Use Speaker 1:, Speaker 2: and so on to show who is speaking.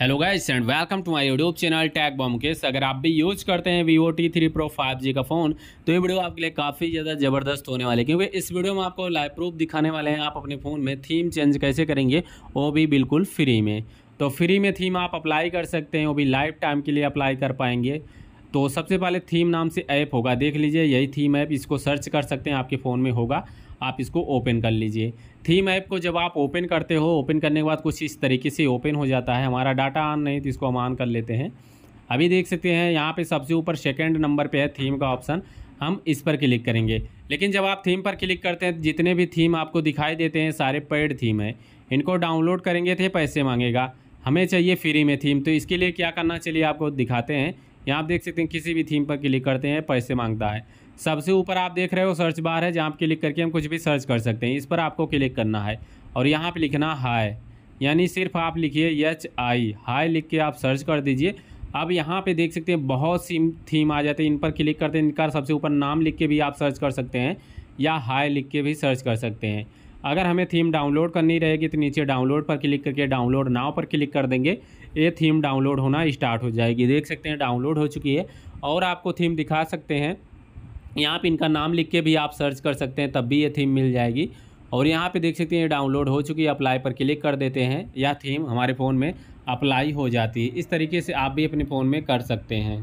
Speaker 1: hello guys and welcome to my YouTube channel tag bomb case अगर आप भी use करते हैं Vivo T three pro five G का फ़ोन तो ये वीडियो आपके लिए काफ़ी ज़्यादा ज़बरदस्त होने वाले क्योंकि इस वीडियो में आपको लाइव प्रूफ दिखाने वाले हैं आप अपने फ़ोन में थीम चेंज कैसे करेंगे वो भी बिल्कुल फ्री में तो फ्री में थीम आप अप्लाई कर सकते हैं वो भी लाइफ टाइम के लिए अप्लाई कर पाएंगे तो सबसे पहले थीम नाम से ऐप होगा देख लीजिए यही थीम ऐप इसको सर्च कर सकते हैं आपके फ़ोन में होगा आप इसको ओपन कर लीजिए थीम ऐप को जब आप ओपन करते हो ओपन करने के बाद कुछ इस तरीके से ओपन हो जाता है हमारा डाटा ऑन नहीं तो इसको हम ऑन कर लेते हैं अभी देख सकते हैं यहाँ पे सबसे ऊपर सेकंड नंबर पे है थीम का ऑप्शन हम इस पर क्लिक करेंगे लेकिन जब आप थीम पर क्लिक करते हैं जितने भी थीम आपको दिखाई देते हैं सारे पेड थीम है इनको डाउनलोड करेंगे तो पैसे मांगेगा हमें चाहिए फ्री में थीम तो इसके लिए क्या करना चलिए आपको दिखाते हैं यहाँ आप देख सकते हैं किसी भी थीम पर क्लिक करते हैं पैसे मांगता है सबसे ऊपर आप देख रहे हो सर्च बार है जहाँ आप क्लिक करके हम कुछ भी सर्च कर सकते हैं इस पर आपको क्लिक करना है और यहाँ पर लिखना हाय यानी सिर्फ आप लिखिए एच आई हाई लिख के आप सर्च कर दीजिए अब यहाँ पे देख सकते हैं बहुत सी थीम आ जाते हैं इन पर क्लिक करते हैं इनका सबसे ऊपर नाम लिख के भी आप सर्च कर सकते हैं या हाई लिख के भी सर्च कर सकते हैं अगर हमें थीम डाउनलोड करनी रहेगी तो नीचे डाउनलोड पर क्लिक करके डाउनलोड नाव पर क्लिक कर देंगे ये थीम डाउनलोड होना स्टार्ट हो जाएगी देख सकते हैं डाउनलोड हो चुकी है और आपको थीम दिखा सकते हैं यहाँ पर इनका नाम लिख के भी आप सर्च कर सकते हैं तब भी ये थीम मिल जाएगी और यहाँ पे देख सकते हैं डाउनलोड हो चुकी है अप्लाई पर क्लिक कर देते हैं या थीम हमारे फ़ोन में अप्लाई हो जाती है इस तरीके से आप भी अपने फ़ोन में कर सकते हैं